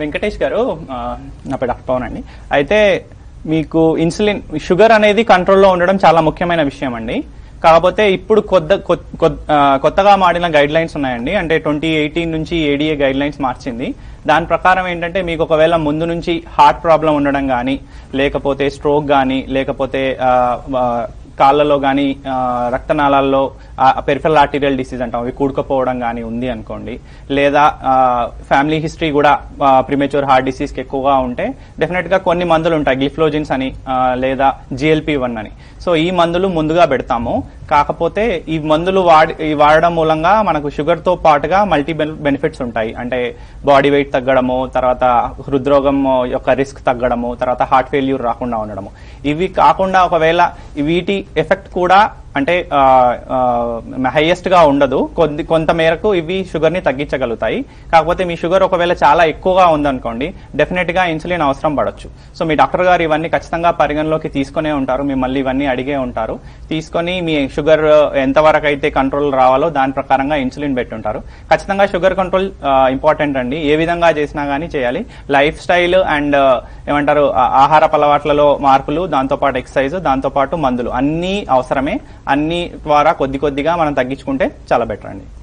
వెంకటేష్ గారు నా పేరు డాక్టర్ పవన్ అండి అయితే మీకు ఇన్సులిన్ షుగర్ అనేది కంట్రోల్లో ఉండడం చాలా ముఖ్యమైన విషయం అండి కాకపోతే ఇప్పుడు కొద్ద కొత్తగా మాడిన గైడ్ లైన్స్ ఉన్నాయండి అంటే ట్వంటీ ఎయిటీన్ నుంచి ఏడీఏ గైడ్ లైన్స్ మార్చింది దాని ప్రకారం ఏంటంటే మీకు ఒకవేళ ముందు నుంచి హార్ట్ ప్రాబ్లం ఉండడం కానీ లేకపోతే స్ట్రోక్ కానీ లేకపోతే కాళ్ళలో కానీ రక్తనాళాల్లో పెరిఫెరల్ ఆర్టీరియల్ డిసీజ్ అంటాం అవి కూడుకపోవడం కానీ ఉంది అనుకోండి లేదా ఫ్యామిలీ హిస్టరీ కూడా ప్రిమేచ్యూర్ హార్ట్ డిసీజ్కి ఎక్కువగా ఉంటే డెఫినెట్గా కొన్ని మందులు ఉంటాయి గ్లిఫ్లోజిన్స్ అని లేదా జిఎల్పి వన్ అని సో ఈ మందులు ముందుగా పెడతాము కాకపోతే ఈ మందులు వాడి వాడడం మూలంగా మనకు షుగర్తో పాటుగా మల్టీ బెనిఫిట్స్ ఉంటాయి అంటే బాడీ వెయిట్ తగ్గడము తర్వాత హృద్రోగం యొక్క రిస్క్ తగ్గడము తర్వాత హార్ట్ ఫెయిల్యూర్ రాకుండా ఉండడము ఇవి కాకుండా ఒకవేళ వీటి ఎఫెక్ట్ కూడా అంటే హైయెస్ట్గా ఉండదు కొద్ది కొంత మేరకు ఇవి షుగర్ని తగ్గించగలుగుతాయి కాకపోతే మీ షుగర్ ఒకవేళ చాలా ఎక్కువగా ఉందనుకోండి డెఫినెట్గా ఇన్సులిన్ అవసరం పడవచ్చు సో మీ డాక్టర్ గారు ఇవన్నీ ఖచ్చితంగా పరిగణలోకి తీసుకునే ఉంటారు మిమ్మల్ని ఇవన్నీ అడిగే ఉంటారు తీసుకొని మీ షుగర్ వరకు అయితే కంట్రోల్ రావాలో దాని ప్రకారంగా ఇన్సులిన్ పెట్టుంటారు ఖచ్చితంగా షుగర్ కంట్రోల్ ఇంపార్టెంట్ అండి ఏ విధంగా చేసినా కానీ చేయాలి లైఫ్ స్టైల్ అండ్ ఏమంటారు ఆహార పలవాట్లలో మార్పులు దాంతోపాటు ఎక్సర్సైజ్ దాంతోపాటు మందులు అన్నీ అవసరమే అన్ని ద్వారా కొద్ది కొద్దిగా మనం తగ్గించుకుంటే చాలా బెటర్ అండి